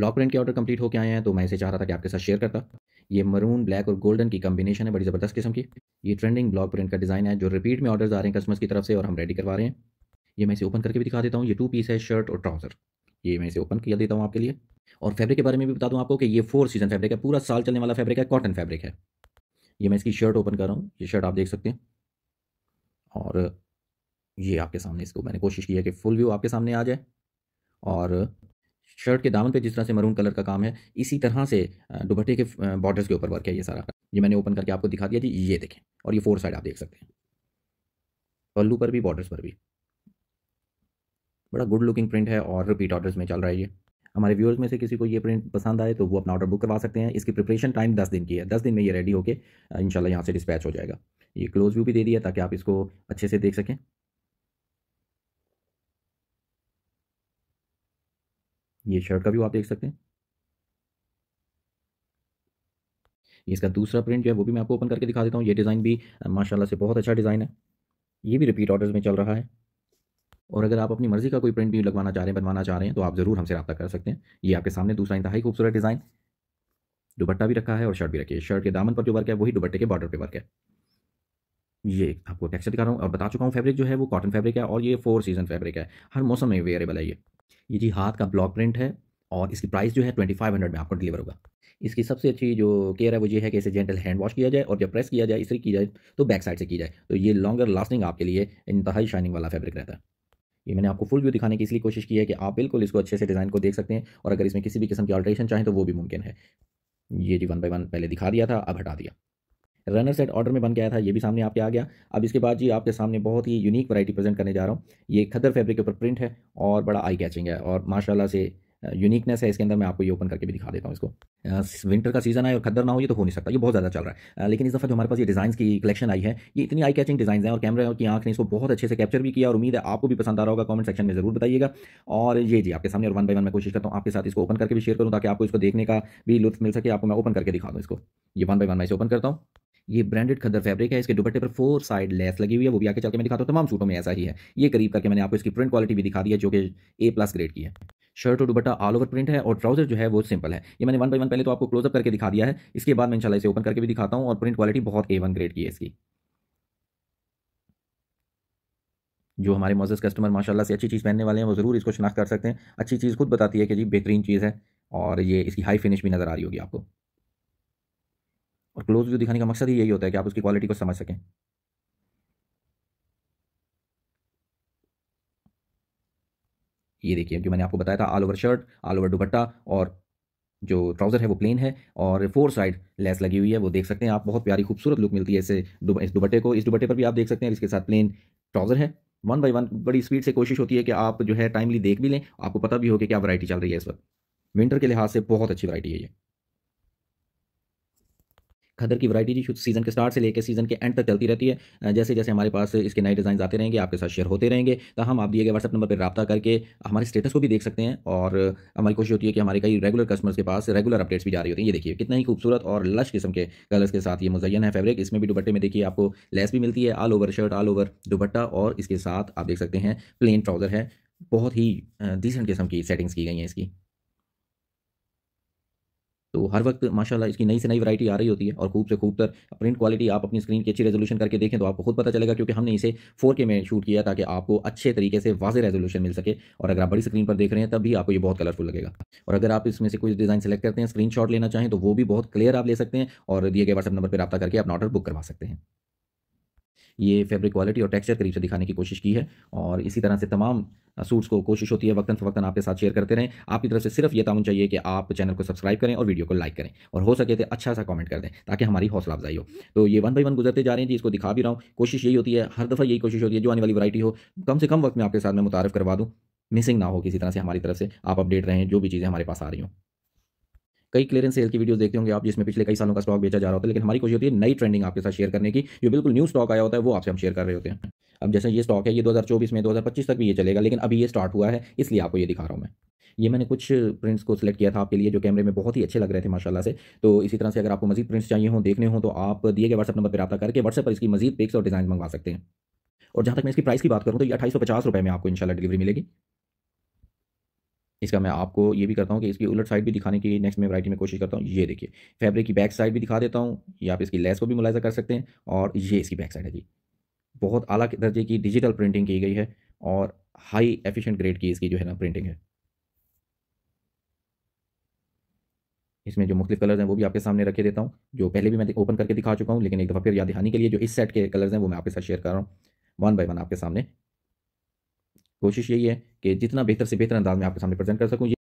block print के order complete होकर आए हैं तो मैं इसे चाह रहा था कि आपके साथ शेयर करता ये मरून ब्लैक और गोल्डन की कॉम्बिनेशन है बड़ी ज़बरदस्त किस्म की ये ट्रेंडिंग ब्लॉक प्रिंट का डिज़ाइन है जो रिपीट में ऑर्डर्स आ रहे हैं कस्टमर्स की तरफ से और हम रेडी करवा रहे हैं ये मैं इसे ओपन करके भी दिखा देता हूँ ये टू पीस है शर्ट और ट्राउज़र ये मैं इसे ओपन किया देता हूँ आपके लिए और फैब्रिक के बारे में भी बता दूँ आपको कि ये फोर सीजन फैब्रिक है पूरा साल चलने वाला फैब्रिक है कॉटन फैब्रिक है ये मैं इसकी शर्ट ओपन कर रहा हूँ ये शर्ट आप देख सकते हैं और ये आपके सामने इसको मैंने कोशिश की है कि फुल व्यू आपके सामने आ जाए और शर्ट के दामन पे जिस तरह से मरून कलर का काम है इसी तरह से दुपट्टे के बॉर्डर्स के ऊपर वर्क है ये सारा ये मैंने ओपन करके आपको दिखा दिया जी ये देखें और ये फोर साइड आप देख सकते हैं पल्लू पर भी बॉर्डर्स पर भी बड़ा गुड लुकिंग प्रिंट है और रिपीट ऑर्डर्स में चल रहा है ये हमारे व्यूअर्स में से किसी को ये प्रिंट पसंद आए तो वो अपना ऑर्डर बुक करवा सकते हैं इसकी प्रिपरेशन टाइम दस दिन की है दस दिन में ये रेडी होकर इंशाल्लाह यहाँ से डिस्पैच हो जाएगा ये क्लोज व्यू भी दे दिया ताकि आप इसको अच्छे से देख सकें ये शर्ट का व्यू आप देख सकते हैं इसका दूसरा प्रिंट जो है वो भी मैं आपको ओपन करके दिखा देता हूँ ये डिज़ाइन भी माशाल्लाह से बहुत अच्छा डिज़ाइन है ये भी रिपीट ऑर्डर्स में चल रहा है और अगर आप अपनी मर्ज़ी का कोई प्रिंट भी लगवाना चाह रहे हैं बनवाना चाह रहे हैं तो आप ज़रूर हमसे रब्ता कर सकते हैं ये आपके सामने दूसरा इंतहाई खूबसूरत डिज़ाइन दुपट्टा भी रखा है और शर्ट भी रखी है शर्ट के दामन पर जो वर्क है वही दुपट्टे के बॉर्डर पर वर्क है ये आपको टेक्सचर दिखा रहा हूँ और बता चुका हूँ फैब्रिक जो है वो कॉटन फैब्रिक है और ये फोर सीजन फैब्रिक है हर मौसम में अवेलेबल है ये ये जी हाथ का ब्लॉक प्रिंट है और इसकी प्राइस जो है ट्वेंटी फाइव हंड्रेड में आपको डिलीवर होगा इसकी सबसे अच्छी जो केयर है वो ये है कि इसे जेंटल हैंड वॉश किया जाए और जब प्रेस किया जाए इसी की जाए तो बैक साइड से की जाए तो ये लॉन्गर लास्टिंग आपके लिए इंतहाई शाइनिंग वाला फैब्रिक रहता है ये मैंने आपको फुल व्यू दिखाने की इसलिए कोशिश की है कि आप बिल्कुल इसको अच्छे से डिज़ाइन को देख सकते हैं और अगर इसमें किसी भी किस्म की ऑल्ट्रेशन चाहें तो वो भी मुमकिन है ये जी वन बाई वन पहले दिखा दिया था अब हटा दिया रनर सेट ऑर्डर में बन गया था ये भी सामने आपके आ गया अब इसके बाद जी आपके सामने बहुत ही यूनिक वैरायटी प्रेजेंट करने जा रहा हूँ ये खदर फैब्रिक के ऊपर प्रिंट है और बड़ा आई कैचिंग है और माशाल्लाह से यूनिकनेस है इसके अंदर मैं आपको ये ओपन करके भी दिखा देता हूँ इसको विंटर का सीजन है और खदर ना हो ये तो हो नहीं सकता ये बहुत ज़्यादा चल रहा है लेकिन इस दफ़ा जो हमारे पास ये डिज़ाइन की कलेक्शन आई है ये इतनी आई कैचिंग डिज़ाइन है और कैमरे की आंख ने इसको बहुत अच्छे से कैप्चर भी किया और उम्मीद है आपको भी पसंद आ रहा होगा कमेंट सेक्शन में जरूर बताइएगा और ये जी आपके सामने और वन बाई वन मैं कोशिश करता हूँ आपके साथ इसको ओपन करके भी शेयर करूँ ताकि आपको इसको देखने का भी लुत्फ मिल सके आपको मैं ओपन करके दिखा दूँ इसको ये वन बाई वन मैं इसे ओपन करता हूँ ये ब्रांडेड खदर फैब्रिक है इसके दुपट्टे पर फोर साइड लेस लगी हुई है वो भी आके चल के मैं दिखाता हूँ तमाम सूटों में ऐसा ही है ये करीब करके मैंने आपको इसकी प्रिंट क्वालिटी भी दिखा दी है जो कि ए प्लस ग्रेड की है शर्ट और दुपट्टा ऑल ओवर प्रिंट है और ट्राउजर जो है वो सिंपल है ये मैंने वन बाई वन पहले तो आपको क्लोजअप करके दिखा दिया है इसके बाद मैं इंशाल्लाह इसे ओपन करके भी दिखाता हूँ और प्रिंट क्वालिटी बहुत ए वन ग्रेड की है इसकी जो हमारे मोजेस कस्टमर माशाल्लाह से अच्छी चीज़ पहनने वाले हैं वो ज़रूर इसको शनाख्त कर सकते हैं अच्छी चीज़ खुद बताती है कि जी बेहतरीन चीज़ है और ये इसकी हाई फिनिश भी नज़र आ रही होगी आपको और क्लोज व्यू दिखाने का मकसद ही यही होता है कि आप उसकी क्वालिटी को समझ सकें ये देखिए जो मैंने आपको बताया था all over shirt all over dupatta और जो ट्राउज़र है वो प्लेन है और फोर साइड लेस लगी हुई है वो देख सकते हैं आप बहुत प्यारी खूबसूरत लुक मिलती है इसे इस दुपट्टे को इस दुपट्टे पर भी आप देख सकते हैं इसके साथ प्लेन ट्राउज़र है वन बाई वन बड़ी स्पीड से कोशिश होती है कि आप जो है टाइमली देख भी लें आपको पता भी हो कि क्या वरायटी चल रही है इस वक्त विंटर के लिहाज से बहुत अच्छी वरायटी है ये खदर की वैरायटी जी सीज़न के स्टार्ट से लेकर सीज़न के एंड तक चलती रहती है जैसे जैसे हमारे पास इसके नए डिज़ाइन आते रहेंगे आपके साथ शेयर होते रहेंगे तो हम आप दिए गए व्हाट्सअप नंबर पर रबा करके हमारे स्टेटस को भी देख सकते हैं और हमारी कोशिश होती है कि हमारे कई रेगुलर कस्टमर्स के पास रेगुलर अपडेट्स भी जा रही होती हैं ये देखिए कितना ही खूबसूरत और लश किस्म के कलर्स के साथ ये मुजयन है फैब्रिक इसमें भी दुपट्टे में देखिए आपको लेस भी मिलती है all over shirt all over dupatta और इसके साथ आप देख सकते हैं प्लेन ट्राउज़र है बहुत ही डिसेंट किस्म की सेटिंग्स की गई हैं इसकी तो हर वक्त माशाल्लाह इसकी नई से नई वैरायटी आ रही होती है और खूब से खूब तर प्रिंट क्वालिटी आप अपनी स्क्रीन की अच्छी रेजोल्यूशन करके देखें तो आपको खुद पता चलेगा क्योंकि हमने इसे फोर के में शूट किया ताकि आपको अच्छे तरीके से वाजे रेजोल्यूशन मिल सके और अगर आप बड़ी स्क्रीन पर देख रहे हैं तब भी आपको ये बहुत कलरफुल लगेगा और अगर आप इसमें से कुछ डिज़ाइन सेलेक्ट करते हैं स्क्रीन लेना चाहें तो वो भी बहुत क्लियर आप ले सकते हैं और दिए गए व्हाट्सअप नंबर पर रब्ता करके अपना ऑर्डर बुक करवा सकते हैं ये फैब्रिक क्वालिटी और टेक्सचर करीब से दिखाने की कोशिश की है और इसी तरह से तमाम सूट्स को कोशिश होती है वक्ता फ़वक्ता आपके साथ शेयर करते रहें आपकी तरफ से सिर्फ ये ताउन चाहिए कि आप चैनल को सब्सक्राइब करें और वीडियो को लाइक करें और हो सके तो अच्छा सा कमेंट कर दें ताकि हमारी हौसला अफजाई हो तो ये वन बाई वन गुजरते जा रहे हैं जी इसको दिखा भी रहा हूँ कोशिश यही होती है हर दफ़ा यही कोशिश होती है जो आने वाली वरायटी हो कम से कम वक्त में आपके साथ मैं मुतारफ़ करवा दूँ मिसिंग ना हो किसी तरह से हमारी तरफ से आप अपडेट रहें जो भी चीज़ें हमारे पास आ रही हूँ कई क्लियरेंस सेल की वीडियो देखते होंगे आप जिसमें पिछले कई सालों का स्टॉक बेचा जा रहा होता है लेकिन हमारी कोशिश होती है नई ट्रेंडिंग आपके साथ शेयर करने की जो बिल्कुल न्यू स्टॉक आया होता है वो आपसे हम शेयर कर रहे होते हैं अब जैसे ये स्टॉक है ये 2024 में 2025 तक भी ये चलेगा लेकिन अभी ये स्टार्ट हुआ है इसलिए आपको ये दिखा रहा हूँ मैं ये मैंने कुछ प्रिंट्स को सिलेक्ट किया था आपके लिए जो कैमरे में बहुत ही अच्छे लग रहे थे माशाल्लाह से तो इसी तरह से अगर आपको मजीद प्रिंट्स चाहिए हो देखने हो तो आप दिए गए व्हाट्सअप नंबर पर रहा करके व्हाट्सएप पर इसकी मजीद पिक्स और डिज़ाइन मंगवा सकते हैं और जहाँ तक मैं इसकी प्राइस की बात करूँ तो ये अठाई सौ में आपको इनशाला डिलीवरी मिलेगी इसका मैं आपको ये भी करता हूँ कि इसकी उलट साइड भी दिखाने की नेक्स्ट में वराइटी में कोशिश करता हूँ ये देखिए फैब्रिक की बैक साइड भी दिखा देता हूँ या आप इसकी लेस को भी मुलायजा कर सकते हैं और ये इसकी बैक साइड है जी बहुत अला दर्जे की डिजिटल प्रिंटिंग की गई है और हाई एफिशिएंट ग्रेड की इसकी जो है ना प्रिंटिंग है इसमें जो मुख्तलिफ कलर्स हैं वो भी आपके सामने रखे देता हूँ जो पहले भी मैं ओपन करके दिखा चुका हूँ लेकिन एक दफ़ा फिर याद दिखाने के लिए जो इस सेट के कलर्स हैं वो मैं आपके साथ शेयर कर रहा हूँ वन बाई वन आपके सामने कोशिश यही है कि जितना बेहतर से बेहतर अंदाज में आपके सामने प्रेजेंट कर सकूँ